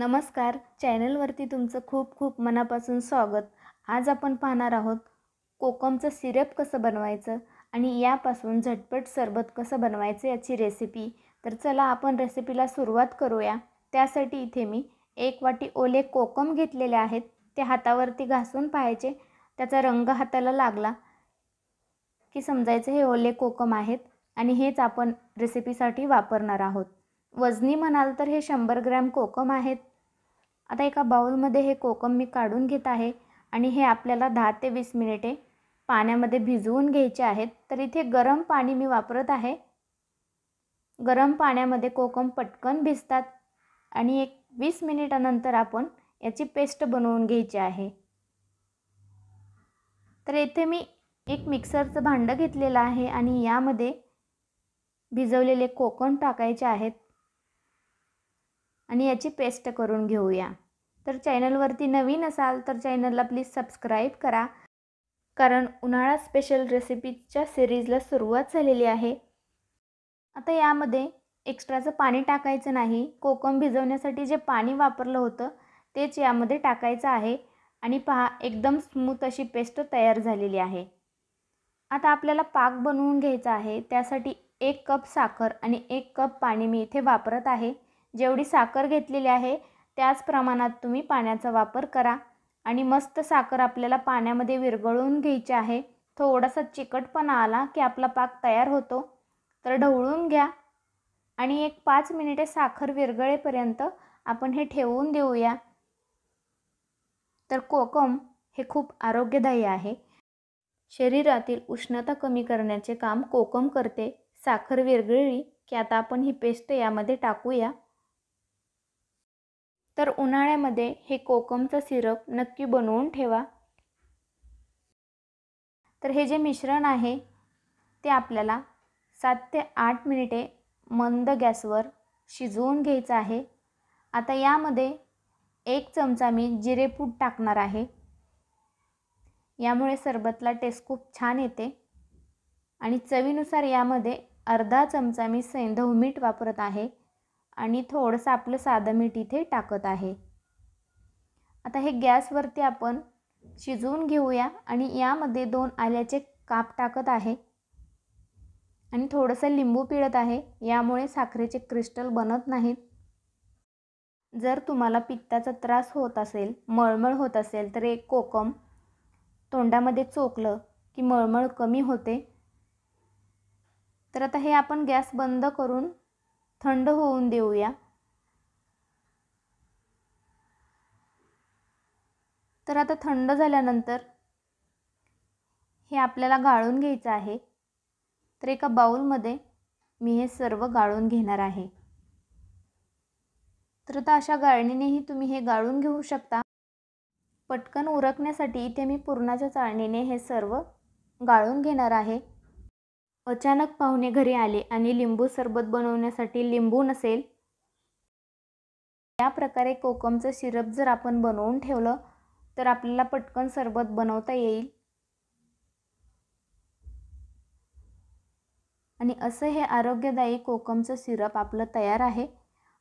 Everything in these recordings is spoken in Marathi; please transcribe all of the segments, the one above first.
नमस्कार चॅनलवरती तुमचं खूप खूप मनापासून स्वागत आज आपण पाहणार आहोत कोकमचं सिरप कसं बनवायचं आणि यापासून झटपट सरबत कसं बनवायचं याची रेसिपी तर चला आपण रेसिपीला सुरुवात करूया त्यासाठी इथे मी एक वाटी ओले कोकम घेतलेले आहेत ते हातावरती घासून पाहायचे त्याचा रंग हाताला लागला की समजायचं हे ओले कोकम आहेत आणि हेच आपण रेसिपीसाठी वापरणार आहोत वजनी म्हणाल तर हे शंभर ग्रॅम कोकम आहेत आता एका बाऊलमध्ये हे कोकम मी काढून घेत आहे आणि हे आपल्याला दहा ते वीस मिनिटे पाण्यामध्ये भिजवून घ्यायचे आहेत तर इथे गरम पाणी मी वापरत आहे गरम पाण्यामध्ये कोकम पटकन भिजतात आणि एक वीस मिनिटानंतर आपण याची पेस्ट बनवून घ्यायची आहे तर इथे मी एक मिक्सरचं भांडं घेतलेलं आहे आणि यामध्ये भिजवलेले कोकम टाकायचे आहेत आणि याची पेस्ट करून घेऊया तर चॅनलवरती नवीन असाल तर चॅनलला प्लीज सबस्क्राईब करा कारण उन्हाळा स्पेशल रेसिपीच्या सिरीजला सुरुवात झालेली आहे आता यामध्ये एक्स्ट्राचं पाणी टाकायचं नाही कोकम भिजवण्यासाठी जे पाणी वापरलं होतं तेच यामध्ये टाकायचं आहे आणि पहा एकदम स्मूथ अशी पेस्ट तयार झालेली आहे आता आपल्याला पाक बनवून घ्यायचा आहे त्यासाठी एक कप साखर आणि एक कप पाणी मी इथे वापरत आहे जेवढी साखर घेतलेली आहे त्याच प्रमाणात तुम्ही पाण्याचा वापर करा आणि मस्त साखर आपल्याला पाण्यामध्ये विरगळून घ्यायची आहे थोडासा चिकटपणा आला की आपला पाक तयार होतो तर ढवळून घ्या आणि एक पाच मिनिटे साखर विरघळेपर्यंत आपण हे ठेवून देऊया तर कोकम हे खूप आरोग्यदायी आहे शरीरातील उष्णता कमी करण्याचे काम कोकम करते साखर विरघळली की आता आपण ही पेस्ट यामध्ये टाकूया तर उन्हाळ्यामध्ये हे कोकमचं सिरप नक्की बनवून ठेवा तर हे जे मिश्रण आहे ते आपल्याला सात ते आठ मिनिटे मंद गॅसवर शिजवून घ्यायचं आहे आता यामध्ये एक चमचा मी जिरेपूट टाकणार आहे यामुळे सरबतला टेस्ट खूप छान येते आणि चवीनुसार यामध्ये अर्धा चमचा मी सैंधव मीठ वापरत आहे आणि थोडंसं आपलं साधं मीठ इथे टाकत आहे आता हे गॅसवरती आपण शिजवून घेऊया आणि यामध्ये दोन आल्याचे काप टाकत आहे आणि थोडंसं लिंबू पिळत आहे यामुळे साखरेचे क्रिस्टल बनत नाहीत जर तुम्हाला पित्ताचा त्रास होत असेल मळमळ होत असेल तर एक कोकम तोंडामध्ये चोकलं की मळमळ कमी होते तर आता हे आपण गॅस बंद करून थंड होऊन देऊया तर आता थंड झाल्यानंतर हे आपल्याला गाळून घ्यायचं आहे तर एका बाऊलमध्ये मी हे सर्व गाळून घेणार आहे तर आता अशा गाळणीनेही तुम्ही हे गाळून घेऊ शकता पटकन उरकण्यासाठी इथे मी पुरणाच्या चाळणीने हे सर्व गाळून घेणार आहे अचानक पाहुणे घरी आले आणि लिंबू सरबत बनवण्यासाठी लिंबू नसेल या प्रकारे कोकमचं सिरप जर आपण बनवून ठेवलं तर आपल्याला पटकन सरबत बनवता येईल आणि असं हे आरोग्यदायी कोकमचं सिरप आपलं तयार आहे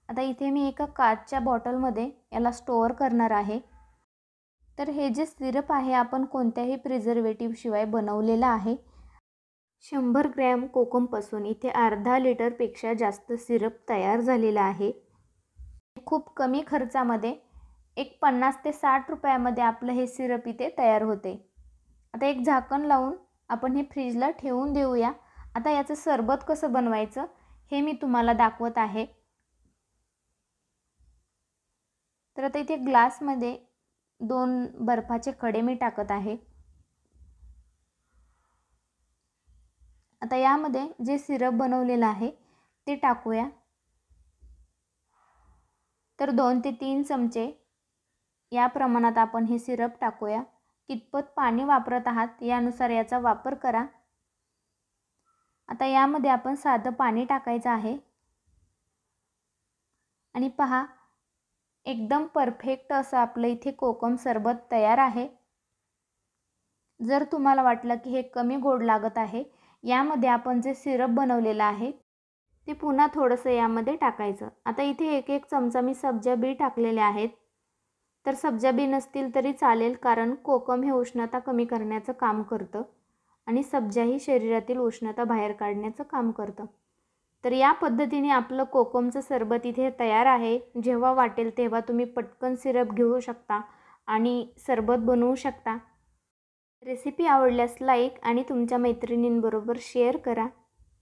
आता इथे मी एका काचच्या बॉटलमध्ये याला स्टोअर करणार आहे तर हे जे सिरप आहे आपण कोणत्याही प्रिझर्वेटिव्हशिवाय बनवलेलं आहे शंभर ग्रॅम कोकमपासून इथे अर्धा लिटरपेक्षा जास्त सिरप तयार झालेला आहे खूप कमी खर्चामध्ये एक पन्नास ते साठ रुपयामध्ये आपलं हे सिरप इथे तयार होते आता एक झाकण लावून आपण हे फ्रीजला ठेवून देऊया आता याचं सरबत कसं बनवायचं हे मी तुम्हाला दाखवत आहे तर आता इथे ग्लासमध्ये दोन बर्फाचे खडे मी टाकत आहे आता यामध्ये जे सिरप बनवलेलं आहे ते टाकूया तर दोन ते तीन चमचे या प्रमाणात आपण हे सिरप टाकूया कितपत पाणी वापरत आहात यानुसार याचा वापर करा आता यामध्ये आपण साधं पाणी टाकायचं आहे आणि पहा एकदम परफेक्ट असं आपलं इथे कोकम सरबत तयार आहे जर तुम्हाला वाटलं की हे कमी गोड लागत आहे यामध्ये आपण जे सिरप बनवलेलं आहे ते पुन्हा थोडंसं यामध्ये टाकायचं आता इथे एक एक चमचा मी सब्जा बी टाकलेले आहेत तर सब्जा बी नसतील तरी चालेल कारण कोकम हे उष्णता कमी करण्याचं काम करतं आणि सब्ज्याही शरीरातील उष्णता बाहेर काढण्याचं काम करतं तर या पद्धतीने आपलं कोकमचं सरबत इथे तयार आहे जेव्हा वाटेल तेव्हा तुम्ही पटकन सिरप घेऊ शकता आणि सरबत बनवू शकता रेसिपी आवडल्यास लाईक आणि तुमच्या मैत्रिणींबरोबर शेअर करा